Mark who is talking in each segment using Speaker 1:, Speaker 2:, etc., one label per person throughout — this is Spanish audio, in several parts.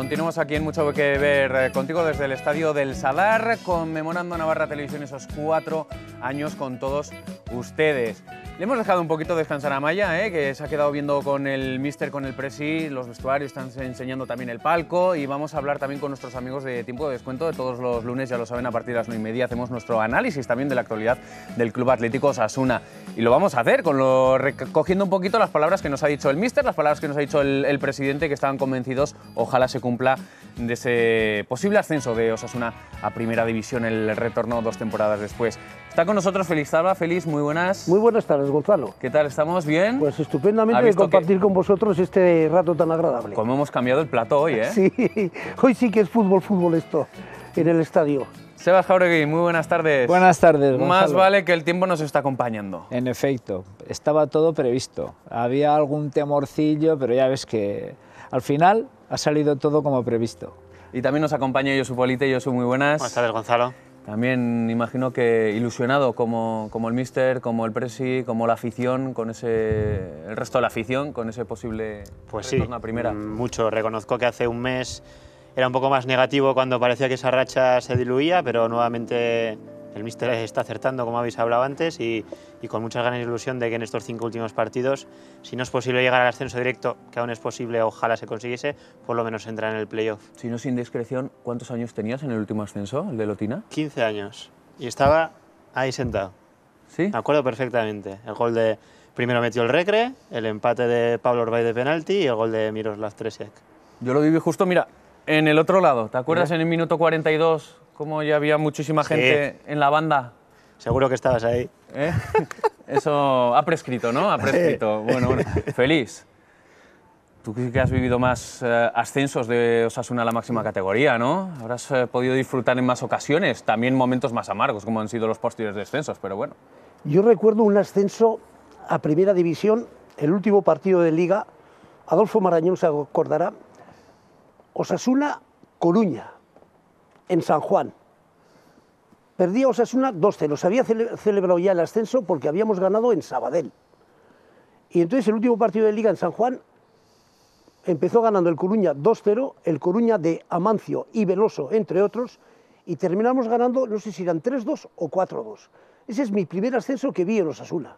Speaker 1: Continuamos aquí en Mucho que Ver eh, contigo desde el Estadio del Sadar conmemorando Navarra Televisión esos cuatro años con todos ustedes hemos dejado un poquito descansar a Maya, ¿eh? que se ha quedado viendo con el mister, con el presi, los vestuarios, están enseñando también el palco y vamos a hablar también con nuestros amigos de Tiempo de Descuento de todos los lunes, ya lo saben, a partir de las 9 y media hacemos nuestro análisis también de la actualidad del Club Atlético Osasuna y lo vamos a hacer con lo, recogiendo un poquito las palabras que nos ha dicho el mister, las palabras que nos ha dicho el, presidente que estaban convencidos, ojalá se cumpla de ese posible ascenso de Osasuna a Primera División, el retorno dos temporadas después. Está con nosotros Feliz Zalba, Feliz, muy buenas. Muy buenas tardes. Gonzalo? ¿Qué tal? ¿Estamos bien? Pues estupendamente de compartir
Speaker 2: con vosotros este rato tan agradable.
Speaker 1: Como hemos cambiado el plato hoy, ¿eh? Sí,
Speaker 2: hoy sí que es fútbol, fútbol esto, en el estadio.
Speaker 1: Sebas Jauregui, muy buenas tardes. Buenas tardes. Gonzalo. Más vale que el tiempo nos está acompañando.
Speaker 3: En efecto, estaba todo previsto. Había algún temorcillo, pero ya ves
Speaker 1: que al final ha
Speaker 3: salido todo como previsto.
Speaker 1: Y también nos acompaña Yosu Polite. soy muy buenas. Buenas tardes, Gonzalo. También imagino que ilusionado como, como el míster, como el presi, como la afición, con ese, el resto de la afición, con ese posible pues sí, a primera. Mm, mucho. Reconozco que hace un mes era un poco más negativo cuando parecía que esa
Speaker 4: racha se diluía, pero nuevamente el míster está acertando, como habéis hablado antes, y, con muchas ganas y ilusión de que en estos cinco últimos partidos, si no es posible llegar al ascenso directo, que aún es posible, ojalá se consiguiese, por lo menos entrar en el playoff.
Speaker 1: Si no, sin discreción, ¿cuántos años tenías en el
Speaker 4: último ascenso, el de Lotina? 15 años, y estaba ahí sentado. ¿Sí? Me acuerdo perfectamente. El gol de... Primero metió el Recre, el empate de Pablo Orbay de penalti y el gol de Miroslav Tresek. Yo lo viví justo, mira, en el otro lado. ¿Te
Speaker 1: acuerdas en el minuto 42 como ya había muchísima gente en la banda.
Speaker 4: Seguro que estabas ahí.
Speaker 1: ¿Eh? Eso ha prescrito, ¿no? Ha prescrito. Bueno, Feliz. Tú que has vivido más eh, ascensos de Osasuna a la máxima categoría, ¿no? Habrás eh, podido disfrutar en más ocasiones, también momentos más amargos, como han sido los posteriores descensos, pero bueno.
Speaker 2: Yo recuerdo un ascenso a Primera División, el último partido de Liga. Adolfo Marañón se acordará. Osasuna, Coruña en San Juan. Perdía Osasuna 2-0. Se había celebrado ya el ascenso porque habíamos ganado en Sabadell. Y entonces el último partido de liga en San Juan empezó ganando el Coruña 2-0, el Coruña de Amancio y Veloso, entre otros, y terminamos ganando, no sé si eran 3-2 o 4-2. Ese es mi primer ascenso que vi en Osasuna.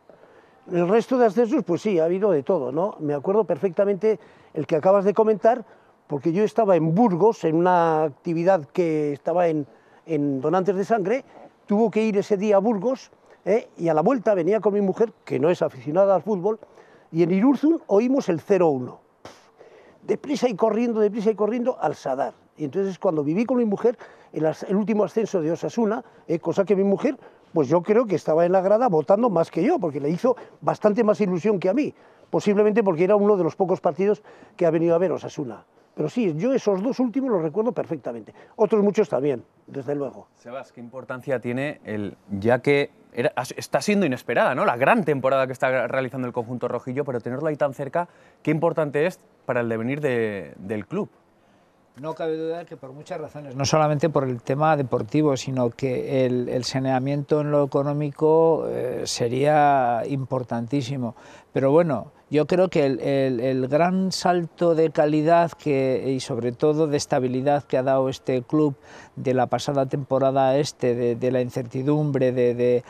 Speaker 2: El resto de ascensos, pues sí, ha habido de todo, ¿no? Me acuerdo perfectamente el que acabas de comentar, porque yo estaba en Burgos, en una actividad que estaba en, donantes de sangre, tuvo que ir ese día a Burgos ¿eh? y a la vuelta venía con mi mujer, que no es aficionada al fútbol, y en Irurzun oímos el 0-1. Deprisa y corriendo, deprisa y corriendo al Sadar. Y entonces cuando viví con mi mujer el, último ascenso de Osasuna, eh, cosa que mi mujer, pues yo creo que estaba en la grada votando más que yo, porque le hizo bastante más ilusión que a mí, posiblemente porque era uno de los pocos partidos que ha venido a ver Osasuna. Pero sí, yo esos dos últimos los recuerdo perfectamente. Otros muchos también, desde luego.
Speaker 1: Sebas, ¿qué importancia tiene el, ya que está siendo inesperada, ¿no? La gran temporada que está realizando el conjunto rojillo, pero tenerlo ahí tan cerca, ¿qué importante es para el devenir del club?
Speaker 3: No cabe duda que por muchas razones, no solamente por el tema deportivo, sino que el, saneamiento en lo económico eh, sería importantísimo. Pero bueno, yo creo que el, gran salto de calidad que, y sobre todo de estabilidad que ha dado este club de la pasada temporada a este, de, la incertidumbre, del,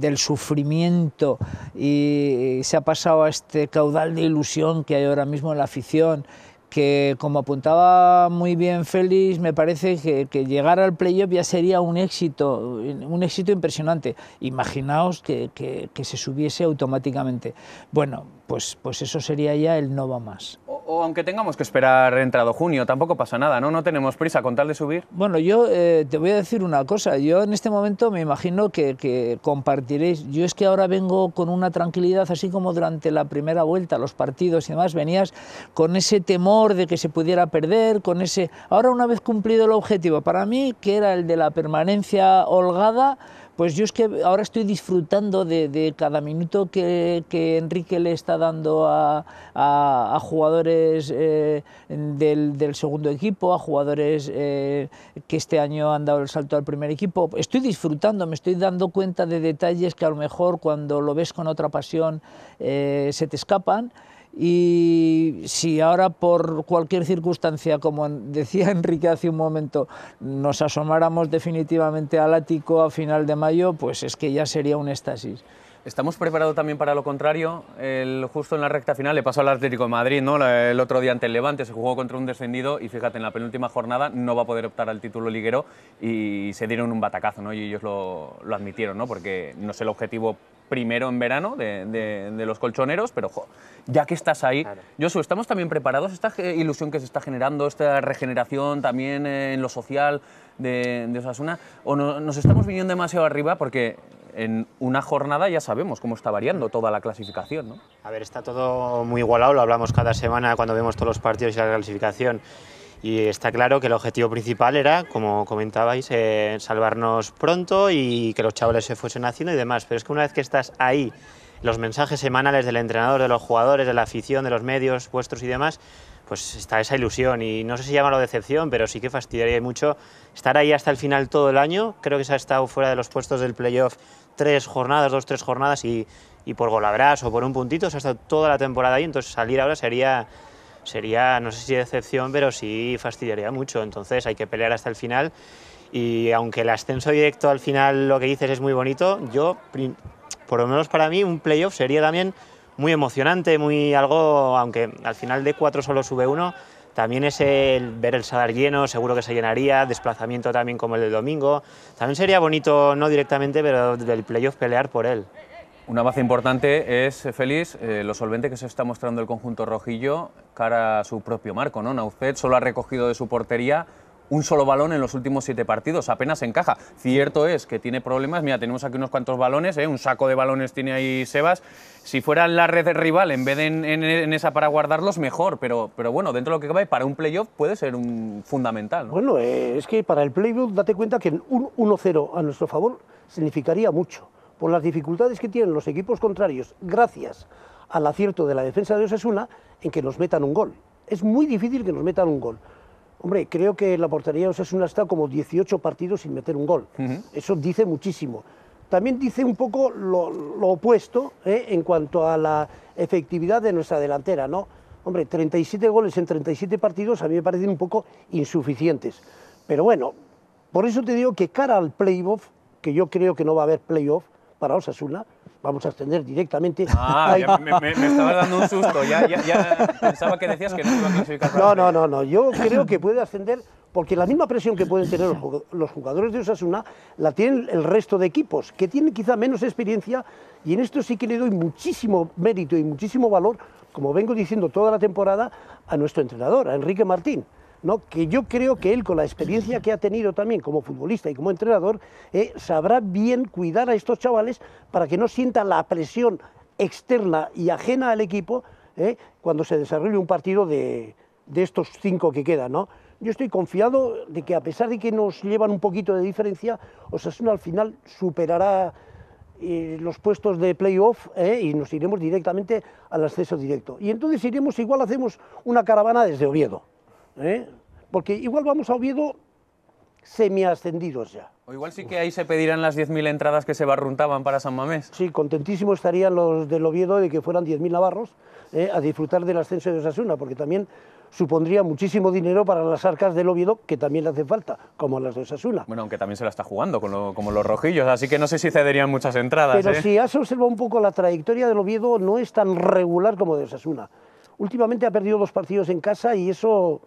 Speaker 3: del, sufrimiento y se ha pasado a este caudal de ilusión que hay ahora mismo en la afición que como apuntaba muy bien Félix, me parece que, llegar al playoff ya sería un éxito, un éxito impresionante. Imaginaos que, se subiese automáticamente. Bueno, pues, pues eso sería ya el no va más
Speaker 1: o aunque tengamos que esperar entrado junio, tampoco pasa nada, ¿no? No tenemos prisa con tal de subir. Bueno,
Speaker 3: yo eh, te voy a decir una cosa. Yo en este momento me imagino que, que, compartiréis. Yo es que ahora vengo con una tranquilidad, así como durante la primera vuelta, los partidos y demás, venías con ese temor de que se pudiera perder, con ese... Ahora una vez cumplido el objetivo, para mí, que era el de la permanencia holgada, pues yo es que ahora estoy disfrutando de, cada minuto que, Enrique le está dando a, jugadores eh, del, segundo equipo, a jugadores eh, que este año han dado el salto al primer equipo. Estoy disfrutando, me estoy dando cuenta de detalles que a lo mejor cuando lo ves con otra pasión eh, se te escapan y si ahora por cualquier circunstancia, como decía Enrique hace un momento, nos asomáramos definitivamente al ático a final de mayo, pues es que ya sería un éxtasis.
Speaker 1: Estamos preparados también para lo contrario. El, justo en la recta final le pasó al Atlético de Madrid, ¿no? El otro día ante el Levante se jugó contra un descendido y fíjate, en la penúltima jornada no va a poder optar al título liguero y se dieron un batacazo, ¿no? Y ellos lo, lo admitieron, ¿no? Porque no es el objetivo primero en verano de, los colchoneros, pero jo, ya que estás ahí, Josu, ¿estamos también preparados? ¿Esta ilusión que se está generando, esta regeneración también eh, en lo social de, de Osasuna? ¿O nos estamos viniendo demasiado arriba? Porque en una jornada ya sabemos cómo está variando toda la clasificación. ¿no?
Speaker 4: A ver, está todo muy igualado, lo hablamos cada semana cuando vemos todos los partidos y la clasificación. Y está claro que el objetivo principal era, como comentabais, eh, salvarnos pronto y que los chavales se fuesen haciendo y demás. Pero es que una vez que estás ahí, los mensajes semanales del entrenador, de los jugadores, de la afición, de los medios vuestros y demás, pues está esa ilusión y no sé si llamarlo decepción, pero sí que fastidiaría mucho estar ahí hasta el final todo el año. Creo que se ha estado fuera de los puestos del playoff tres jornadas, dos, tres jornadas y, por golabras o por un puntito, se ha estado toda la temporada ahí, entonces salir ahora sería sería, no sé si decepción, pero sí fastidiaría mucho. Entonces hay que pelear hasta el final. Y aunque el ascenso directo al final lo que dices es muy bonito, yo, por lo menos para mí, un playoff sería también muy emocionante, muy algo, aunque al final de cuatro solo sube uno, también es el ver el salar lleno, seguro que se llenaría, desplazamiento
Speaker 1: también como el del domingo. También sería bonito, no directamente, pero del playoff pelear por él. Una base importante es, eh, Félix, eh, lo solvente que se está mostrando el conjunto rojillo cara a su propio marco. ¿no? Nauzet solo ha recogido de su portería un solo balón en los últimos siete partidos, apenas encaja. Cierto es que tiene problemas, mira, tenemos aquí unos cuantos balones, ¿eh? un saco de balones tiene ahí Sebas. Si fuera en la red de rival, en vez de en, esa para guardarlos, mejor, pero, pero bueno, dentro de lo que cabe, para un playoff puede ser un fundamental.
Speaker 2: Bueno, eh, es que para el playoff, date cuenta que un 1-0 a nuestro favor significaría mucho por las dificultades que tienen los equipos contrarios, gracias al acierto de la defensa de Osasuna, en que nos metan un gol. Es muy difícil que nos metan un gol. Hombre, creo que la portería de Osasuna está como 18 partidos sin meter un gol. Eso dice muchísimo. También dice un poco lo, opuesto ¿eh? en cuanto a la efectividad de nuestra delantera, ¿no? Hombre, 37 goles en 37 partidos a mí me parecen un poco insuficientes. Pero bueno, por eso te digo que cara al playoff, que yo creo que no va a haber playoff, para Osasuna, vamos a ascender directamente. Ah, me, me, estaba dando un susto, ya, ya, ya,
Speaker 1: pensaba que decías que no iba a clasificar. no,
Speaker 2: no, no, no, yo creo que puede ascender porque la misma presión que pueden tener los jugadores de Osasuna la tienen el resto de equipos, que tienen quizá menos experiencia y en esto sí que le doy muchísimo mérito y muchísimo valor, como vengo diciendo toda la temporada, a nuestro entrenador, a Enrique Martín que yo creo que él, con la experiencia que ha tenido también como futbolista y como entrenador, eh, sabrá bien cuidar a estos chavales para que no sientan la presión externa y ajena al equipo eh, cuando se desarrolle un partido de, estos cinco que quedan. Yo estoy confiado de que a pesar de que nos llevan un poquito de diferencia, Osasuna al final superará eh, los puestos de playoff y nos iremos directamente al acceso directo. Y entonces iremos, igual hacemos una caravana desde Oviedo. ¿eh? porque igual vamos a Oviedo semiascendidos ya.
Speaker 1: O igual sí que ahí se pedirán las 10.000 entradas que se barruntaban para San Mamés. Sí,
Speaker 2: contentísimo estarían los del Oviedo de que fueran 10.000 navarros ¿eh? a disfrutar del ascenso de Osasuna, porque también supondría muchísimo dinero para las arcas del Oviedo, que también le hace falta, como las de Osasuna.
Speaker 1: Bueno, aunque también se la está jugando con lo, como los rojillos, así que no sé si cederían muchas entradas. Pero ¿eh? si
Speaker 2: has observado un poco la trayectoria del Oviedo, no es tan regular como de Osasuna. Últimamente ha perdido dos partidos en casa y eso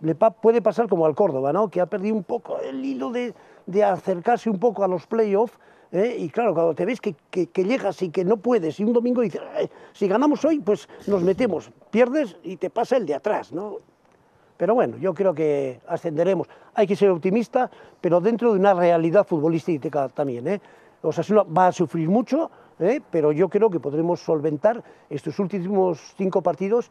Speaker 2: le puede pasar como al Córdoba, ¿no? que ha perdido un poco el hilo de, acercarse un poco a los playoffs. ¿eh? Y claro, cuando te ves que, llegas y que no puedes, y un domingo dices, si ganamos hoy, pues nos metemos, pierdes y te pasa el de atrás. ¿no? Pero bueno, yo creo que ascenderemos. Hay que ser optimista, pero dentro de una realidad futbolística también. ¿eh? O sea, va a sufrir mucho, ¿eh? pero yo creo que podremos solventar estos últimos cinco partidos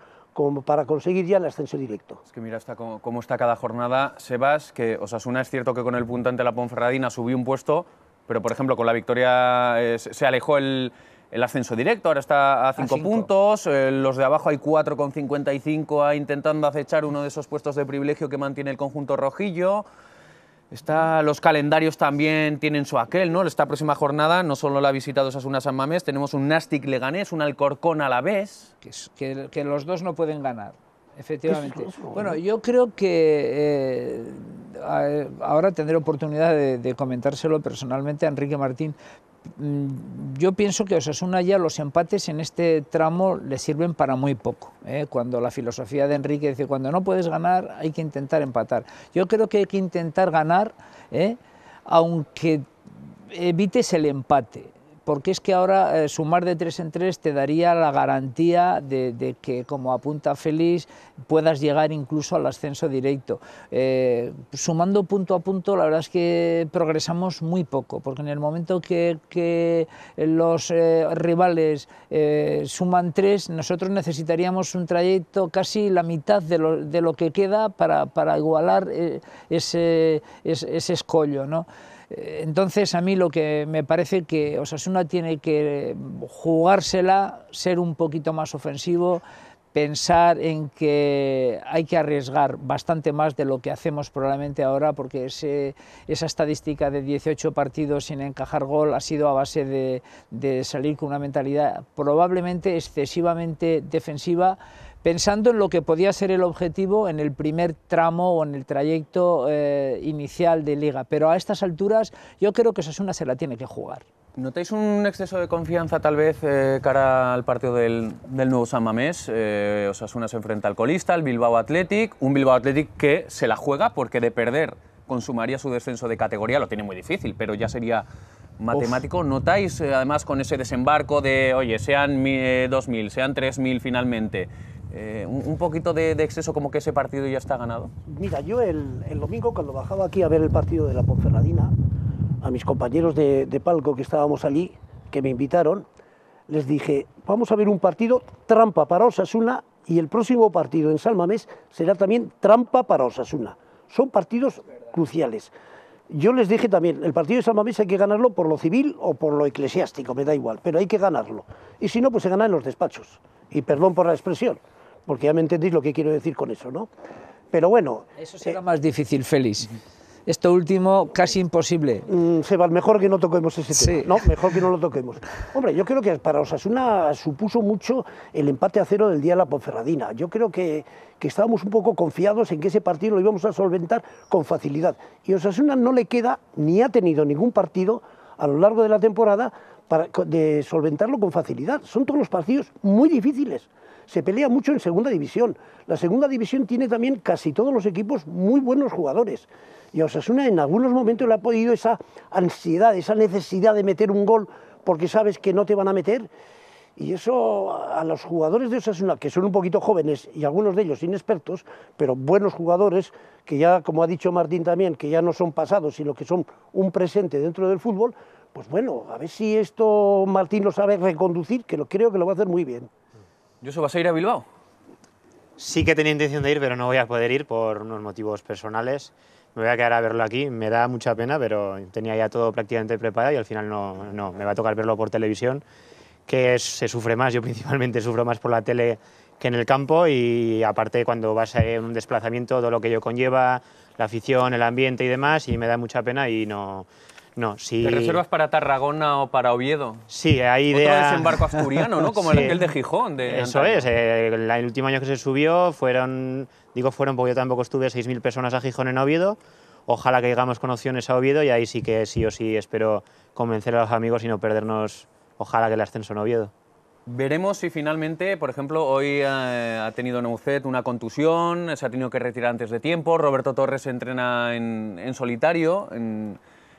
Speaker 2: para conseguir ya el ascenso directo. Es
Speaker 1: que mira hasta cómo, está cada jornada, Sebas, que Osasuna es cierto que con el punto ante la Ponferradina subió un puesto, pero por ejemplo con la victoria eh, se alejó el, ascenso directo, ahora está a cinco puntos, eh, los de abajo hay cuatro con 55 a, ah, intentando acechar uno de esos puestos de privilegio que mantiene el conjunto rojillo. Está, los calendarios también tienen su aquel, ¿no? Esta próxima jornada no solo la ha visitado Sasuna San Mamés, tenemos un Nastic Leganés, un Alcorcón a la vez, que los dos no pueden ganar. Efectivamente. bueno,
Speaker 3: yo creo que eh, ahora tendré oportunidad de, comentárselo personalmente a Enrique Martín, mm, yo pienso que Osasuna ya los empates en este tramo le sirven para muy poco. ¿eh? Cuando la filosofía de Enrique dice, cuando no puedes ganar hay que intentar empatar. Yo creo que hay que intentar ganar, ¿eh? aunque evites el empate porque es que ahora eh, sumar de tres en tres te daría la garantía de, que, como apunta Félix, puedas llegar incluso al ascenso directo. Eh, sumando punto a punto, la verdad es que progresamos muy poco, porque en el momento que, los eh, rivales suman tres, nosotros necesitaríamos un trayecto casi la mitad de lo, que queda para, igualar ese, escollo. ¿no? Entonces a mí lo que me parece que Osasuna tiene que jugársela, ser un poquito más ofensivo, pensar en que hay que arriesgar bastante más de lo que hacemos probablemente ahora, porque esa estadística de 18 partidos sin encajar gol ha sido a base de, de salir con una mentalidad probablemente excesivamente defensiva pensando en lo que podía ser el objetivo en el primer tramo o en el trayecto eh, inicial de liga. Pero a estas alturas yo creo que Osasuna se la tiene que jugar.
Speaker 1: ¿Notáis un exceso de confianza tal vez eh, cara al partido del, nuevo San Mamés? Eh, Osasuna se enfrenta al colista, al Bilbao Athletic, un Bilbao Athletic que se la juega porque de perder consumaría su descenso de categoría, lo tiene muy difícil, pero ya sería matemático. ¿Notáis además con ese desembarco de, oye, sean 2.000, sean 3.000 finalmente? Eh, un, poquito de, exceso como que ese partido ya está ganado?
Speaker 2: Mira, yo el, domingo cuando bajaba aquí a ver el partido de la Ponferradina, a mis compañeros de, de palco que estábamos allí, que me invitaron, les dije, vamos a ver un partido trampa para Osasuna y el próximo partido en Salmamés será también trampa para Osasuna. Son partidos cruciales. Yo les dije también, el partido de Salmamés hay que ganarlo por lo civil o por lo eclesiástico, me da igual, pero hay que ganarlo. Y si no, pues se gana en los despachos. Y perdón por la expresión porque ya me entendéis lo que quiero decir con eso, ¿no? Pero bueno... Eso será eh, más difícil, Félix. Esto último, casi imposible. Mm, Seba, mejor que no toquemos ese tema. Sí. No, mejor que no lo toquemos. Hombre, yo creo que para Osasuna supuso mucho el empate a cero del día de la Ponferradina. Yo creo que, que estábamos un poco confiados en que ese partido lo íbamos a solventar con facilidad. Y Osasuna no le queda ni ha tenido ningún partido a lo largo de la temporada para, de solventarlo con facilidad. Son todos los partidos muy difíciles se pelea mucho en segunda división. La segunda división tiene también casi todos los equipos muy buenos jugadores. Y a Osasuna en algunos momentos le ha podido esa ansiedad, esa necesidad de meter un gol porque sabes que no te van a meter. Y eso a los jugadores de Osasuna, que son un poquito jóvenes y algunos de ellos inexpertos, pero buenos jugadores, que ya, como ha dicho Martín también, que ya no son pasados, sino que son un presente dentro del fútbol, pues bueno, a ver si esto Martín lo sabe reconducir, que lo, creo que lo va a hacer muy bien
Speaker 1: eso, vas a ir a Bilbao? Sí que
Speaker 4: tenía intención de ir, pero no voy a poder ir por unos motivos personales. Me voy a quedar a verlo aquí, me da mucha pena, pero tenía ya todo prácticamente preparado y al final no, no. me va a tocar verlo por televisión, que se sufre más, yo principalmente sufro más por la tele que en el campo y aparte cuando vas a un desplazamiento, todo lo que ello conlleva, la afición, el ambiente y demás, y me da mucha pena y no, no, sí. ¿Te reservas
Speaker 1: para Tarragona o para Oviedo?
Speaker 4: Sí, hay ideas... Otro desembarco asturiano, ¿no? Como el de Gijón. Eso es. Eh, el, último año que se subió fueron, digo fueron porque yo tampoco estuve, 6.000 personas a Gijón en Oviedo. Ojalá que llegamos con opciones a Oviedo y ahí sí que sí o sí espero convencer a los amigos y no perdernos, ojalá que el ascenso
Speaker 1: en Oviedo. Veremos si finalmente, por ejemplo, hoy eh, ha tenido Neucet una contusión, se ha tenido que retirar antes de tiempo, Roberto Torres se entrena en, en solitario, en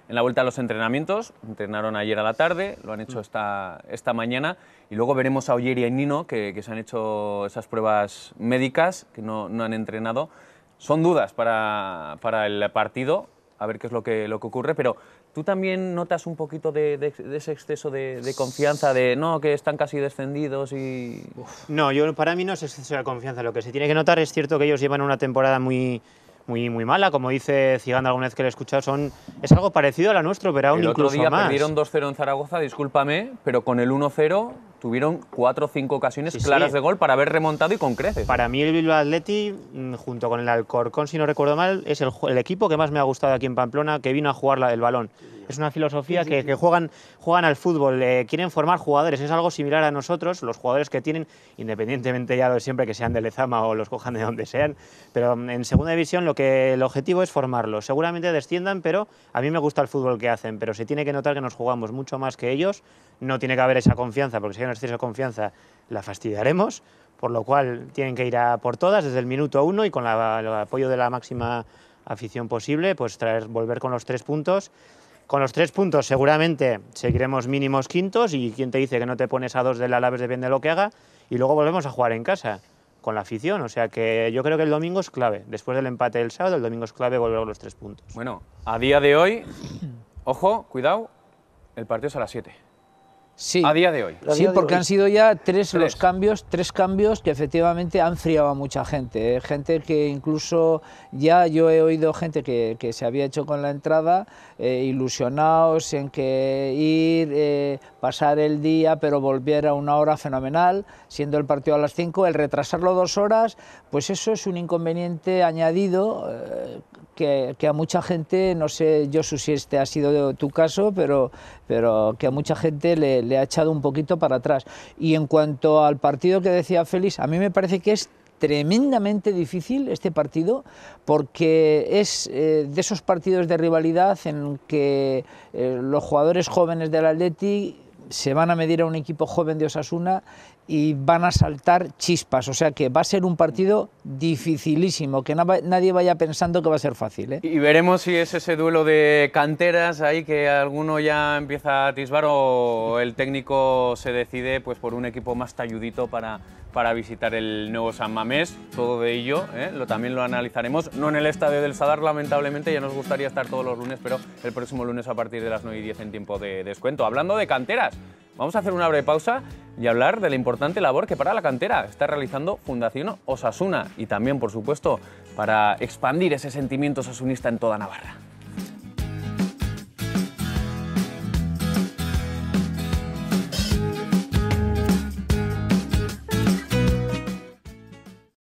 Speaker 1: en la vuelta a los entrenamientos. Entrenaron ayer a la tarde, lo han hecho mm. esta, esta mañana. Y luego veremos a Olleria y Nino, que, se han hecho esas pruebas médicas, que no, no han entrenado. Son dudas para, para, el partido, a ver qué es lo que, lo que ocurre, pero tú también notas un poquito de, ese exceso de, confianza, de no, que están casi descendidos y... No, yo, para mí no es exceso de confianza, lo que se tiene que notar
Speaker 4: es cierto que ellos llevan una temporada muy muy, mala. Como dice Ciganda alguna vez que le he escuchado, son, es algo parecido a la nuestro, pero aún el otro día Perdieron
Speaker 1: 2-0 en Zaragoza, discúlpame, pero con el 1-0 tuvieron cuatro o cinco ocasiones claras de gol para haber remontado y con creces. Para mí el Bilbao
Speaker 4: Atleti, mm, junto con el Alcorcón, si no recuerdo mal, es el, equipo que más me ha gustado aquí en Pamplona, que vino a jugar la, el balón. Es una filosofía que, juegan, juegan al fútbol, eh, quieren formar jugadores. Es algo similar a nosotros, los jugadores que tienen, independientemente ya de siempre que sean de Lezama o los cojan de donde sean. Pero mm, en segunda división lo que el objetivo es formarlos. Seguramente desciendan, pero a mí me gusta el fútbol que hacen. Pero se tiene que notar que nos jugamos mucho más que ellos. No tiene que haber esa confianza, porque si hay existe esa confianza, la fastidiaremos por lo cual tienen que ir a por todas desde el minuto uno y con el apoyo de la máxima afición posible, pues traer, volver con los tres puntos con los tres puntos seguramente seguiremos mínimos quintos y ¿quién te dice que no te pones a dos del Alaves depende de lo que haga y luego volvemos a jugar en casa con la afición. O sea que yo creo que el domingo es clave. Después del empate del sábado, el domingo es clave volver a los tres puntos.
Speaker 1: Bueno, a día de hoy, ojo, cuidado, el partido es a las siete. Sí. A día de hoy. sí, porque han sido ya tres, los
Speaker 3: cambios, tres cambios que efectivamente han friado a mucha gente. ¿eh? Gente que incluso ya yo he oído gente que, se había hecho con la entrada, eh, ilusionados en que ir, eh, pasar el día, pero volviera a una hora fenomenal, siendo el partido a las cinco, el retrasarlo dos horas, pues eso es un inconveniente añadido que, a mucha gente, no sé yo si este ha sido tu caso, pero, pero que a mucha gente le, ha echado un poquito para atrás. Y en cuanto al partido que decía Félix, a mí me parece que es tremendamente difícil este partido porque es eh, de esos partidos de rivalidad en que eh, los jugadores jóvenes del Atleti se van a medir a un equipo joven de Osasuna y van a saltar chispas. O sea que va a ser un partido dificilísimo, que nadie vaya pensando que va a ser fácil. ¿eh?
Speaker 1: Y veremos si es ese duelo de canteras ahí que alguno ya empieza a atisbar o el técnico se decide pues, por un equipo más talludito para, para visitar el nuevo San Mamés. Todo de ello ¿eh? lo, también lo analizaremos. No en el estadio del Sadar, lamentablemente, ya nos gustaría estar todos los lunes, pero el próximo lunes a partir de las 9 y 10 en tiempo de descuento. Hablando de canteras. Vamos a hacer una breve pausa y hablar de la importante labor que para la cantera está realizando Fundación Osasuna y también, por supuesto, para expandir ese sentimiento osasunista en toda Navarra.